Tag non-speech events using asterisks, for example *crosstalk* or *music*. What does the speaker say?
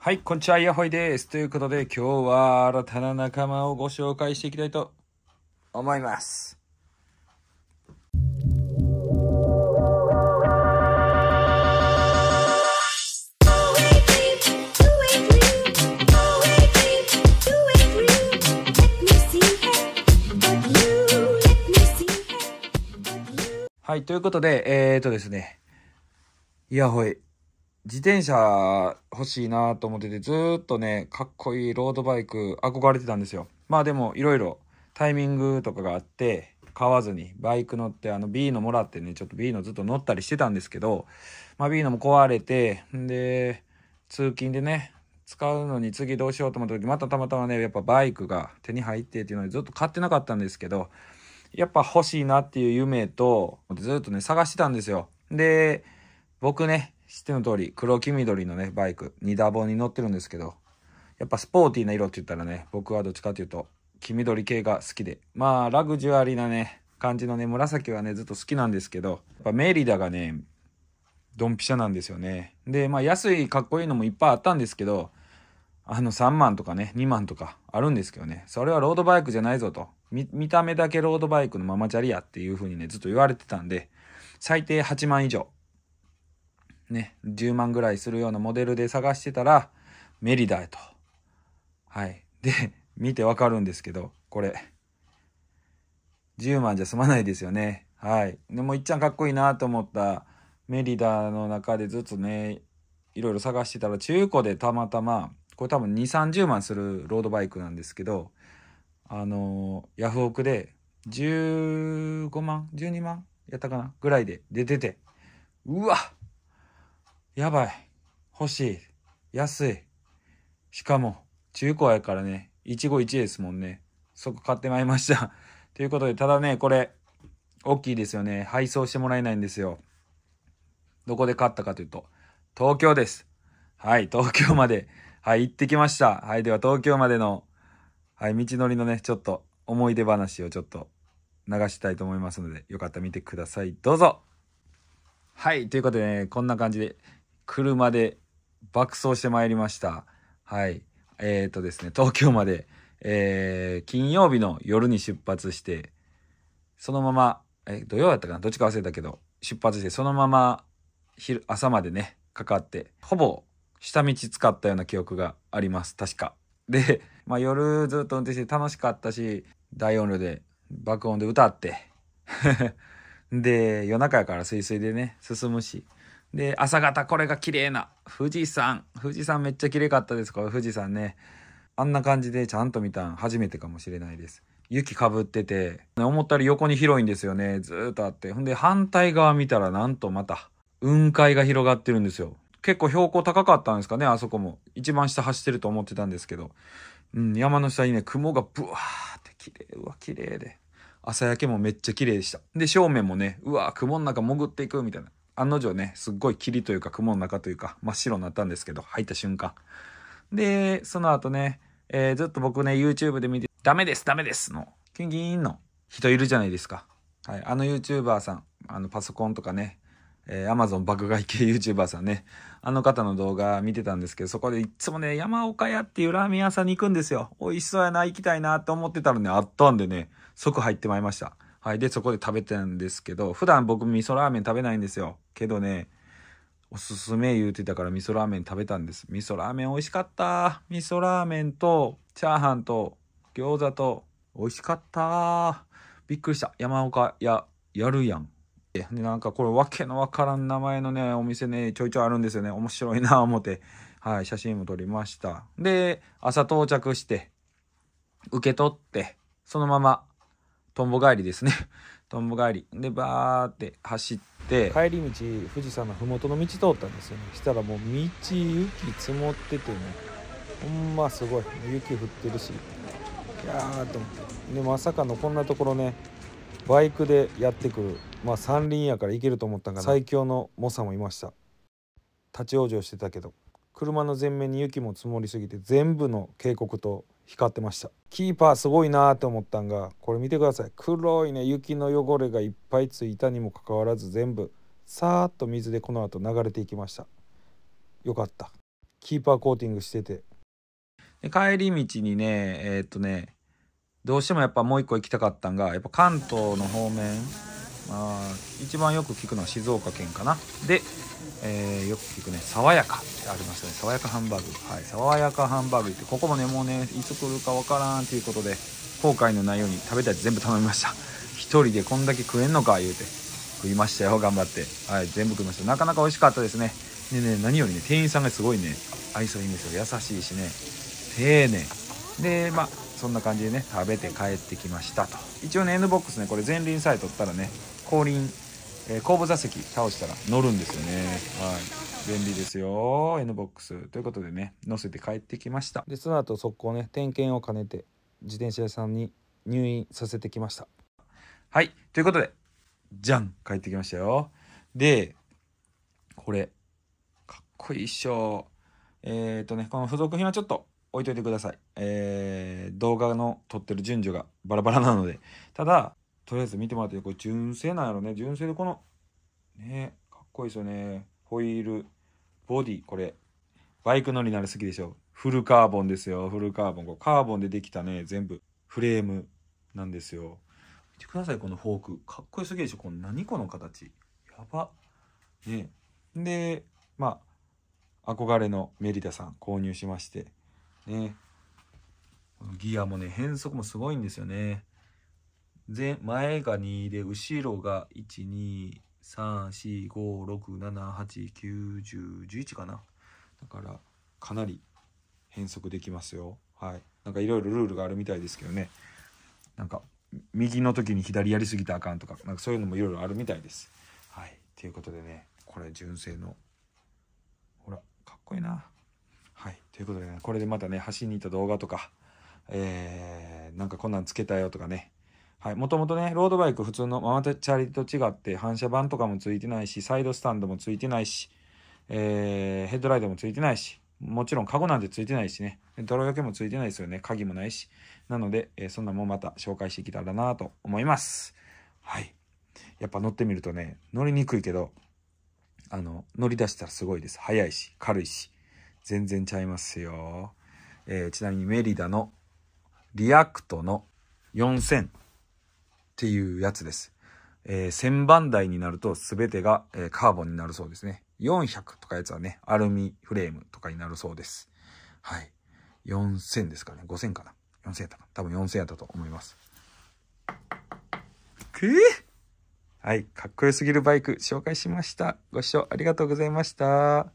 はい、こんにちは、ヤホイです。ということで、今日は新たな仲間をご紹介していきたいと思います。はい、ということで、えー、っとですね、ヤホイ、自転車欲しいなと思ってて、ずっとね、かっこいいロードバイク憧れてたんですよ。まあでも、いろいろタイミングとかがあって、買わずにバイク乗ってあの B のもらってねちょっと B のずっと乗ったりしてたんですけど、まあ、B のも壊れてで通勤でね使うのに次どうしようと思った時またたまたまねやっぱバイクが手に入ってっていうのでずっと買ってなかったんですけどやっぱ欲しいなっていう夢とずっとね探してたんですよで僕ね知っての通り、黒黄緑のね、バイク、2打棒に乗ってるんですけど、やっぱスポーティーな色って言ったらね、僕はどっちかっていうと、黄緑系が好きで、まあ、ラグジュアリーなね、感じのね、紫はね、ずっと好きなんですけど、やっぱメリダがね、ドンピシャなんですよね。で、まあ、安いかっこいいのもいっぱいあったんですけど、あの3万とかね、2万とかあるんですけどね、それはロードバイクじゃないぞと、見見た目だけロードバイクのママチャリやっていう風にね、ずっと言われてたんで、最低8万以上ね、10万ぐらいするようなモデルで探してたら、メリダへと。はい。で、見てわかるんですけど、これ。10万じゃ済まないですよね。はい。でも、いっちゃんかっこいいなと思ったメリダの中でずつね、いろいろ探してたら、中古でたまたま、これ多分2、30万するロードバイクなんですけど、あのー、ヤフオクで15万、12万やったかなぐらいで出てて、うわっやばい。欲しい。安い。しかも、中古やからね、一期一会ですもんね。そこ買ってまいりました *laughs* ということで、ただね、これ、大きいですよね。配送してもらえないんですよ。どこで買ったかというと、東京です。はい、東京まで、はい、行ってきました。はい、では東京までの、はい、道のりのね、ちょっと思い出話をちょっと流したいと思いますので、よかったら見てください。どうぞはい、ということでね、こんな感じで、車で爆走してまいりました。はい。えっ、ー、とですね、東京まで、えー、金曜日の夜に出発して、そのまま、え、土曜やったかなどっちか忘れたけど、出発して、そのまま、昼、朝までね、かかって、ほぼ、下道使ったような記憶があります。確か。で、まあ、夜ずっと運転して楽しかったし、大音量で、爆音で歌って、*laughs* で、夜中やからスイスイでね、進むし、で、朝方これが綺麗な富士山。富士山めっちゃ綺麗かったです。これ富士山ね。あんな感じでちゃんと見たん初めてかもしれないです。雪かぶってて、思ったより横に広いんですよね。ずーっとあって。ほんで反対側見たらなんとまた雲海が広がってるんですよ。結構標高高かったんですかね、あそこも。一番下走ってると思ってたんですけど。うん、山の下にね、雲がブワーって綺麗、うわ、綺麗で。朝焼けもめっちゃ綺麗でした。で、正面もね、うわ、雲の中潜っていくみたいな。案の定ね、すっごい霧というか雲の中というか真っ白になったんですけど、入った瞬間。で、その後ね、えー、ずっと僕ね、YouTube で見て、ダメです、ダメですの、キュンキーンの人いるじゃないですか。はい、あの YouTuber さん、あのパソコンとかね、えー、Amazon 爆買い系 YouTuber さんね、あの方の動画見てたんですけど、そこでいつもね、山岡屋っていうラーメン屋さんに行くんですよ。美味しそうやな、行きたいなって思ってたらね、あったんでね、即入ってまいりました。はい。で、そこで食べてたんですけど、普段僕味噌ラーメン食べないんですよ。けどね、おすすめ言うてたから味噌ラーメン食べたんです。味噌ラーメン美味しかった。味噌ラーメンと、チャーハンと、餃子と、美味しかった。びっくりした。山岡や、やるやん。で、なんかこれわけのわからん名前のね、お店ね、ちょいちょいあるんですよね。面白いな思って。はい、写真も撮りました。で、朝到着して、受け取って、そのままとんぼ帰りですね *laughs* とんぼ帰りでバーって走って帰り道富士山の麓の道通ったんですよねしたらもう道雪積もっててねほんますごい雪降ってるしいやーと思ってでまさかのこんなところねバイクでやってくるまあ山林やから行けると思ったから最強の猛者もいました立ち往生してたけど車の前面に雪も積もりすぎて全部の渓谷と光ってましたキーパーすごいなーって思ったんがこれ見てください黒いね雪の汚れがいっぱいついたにもかかわらず全部さーっと水でこの後流れていきましたよかったキーパーコーティングしててで帰り道にねえー、っとねどうしてもやっぱもう一個行きたかったんがやっぱ関東の方面あ一番よく聞くのは静岡県かなで、えー、よく聞くね爽やかってありましたね爽やかハンバーグはい爽やかハンバーグってここもねもうねいつ来るかわからんということで後悔のないように食べたやつ全部頼みました1人でこんだけ食えんのか言うて食いましたよ頑張ってはい全部食いましたなかなか美味しかったですねでね何よりね店員さんがすごいね愛想いいんですよ優しいしね丁寧でまあそんな感じでね食べて帰ってきましたと一応ね N ボックスねこれ前輪さえ取ったらね後輪、えー、後部座席倒したら乗るんですよね。はい便利ですよ N ボックスということでね乗せて帰ってきましたでその後速攻ね点検を兼ねて自転車屋さんに入院させてきましたはいということでじゃん帰ってきましたよでこれかっこいいっしょえっ、ー、とねこの付属品はちょっと置いといてくださいえー、動画の撮ってる順序がバラバラなのでただとりあえず見てもらって、これ純正なんやろね。純正でこの、ねかっこいいですよね。ホイール、ボディ、これ。バイク乗りなら好きでしょ。フルカーボンですよ。フルカーボン。こカーボンでできたね、全部フレームなんですよ。見てください、このフォーク。かっこよすぎでしょ。この何この形。やば。ねで、まあ、憧れのメリダさん購入しまして、ね。ギアもね、変速もすごいんですよね。前前が2で後ろが1234567891011かなだからかなり変則できますよはいなんかいろいろルールがあるみたいですけどねなんか右の時に左やりすぎたらあかんとかなんかそういうのもいろいろあるみたいですはいということでねこれ純正のほらかっこいいなはいということでねこれでまたね走りに行った動画とかえー、なんかこんなんつけたよとかねはい。もともとね、ロードバイク普通のママチャリと違って反射板とかもついてないし、サイドスタンドもついてないし、えー、ヘッドライトもついてないし、もちろんカゴなんてついてないしね、泥除けもついてないですよね、鍵もないし。なので、えー、そんなもんまた紹介してきたらなと思います。はい。やっぱ乗ってみるとね、乗りにくいけど、あの、乗り出したらすごいです。速いし、軽いし。全然ちゃいますよ。えー、ちなみにメリダのリアクトの4000。っていうやつです。えー、1000番台になると全てが、えー、カーボンになるそうですね。400とかやつはね、アルミフレームとかになるそうです。はい。4000ですかね。5000かな。4000やったか。多分4000やったと思います。くえはい。かっこよすぎるバイク紹介しました。ご視聴ありがとうございました。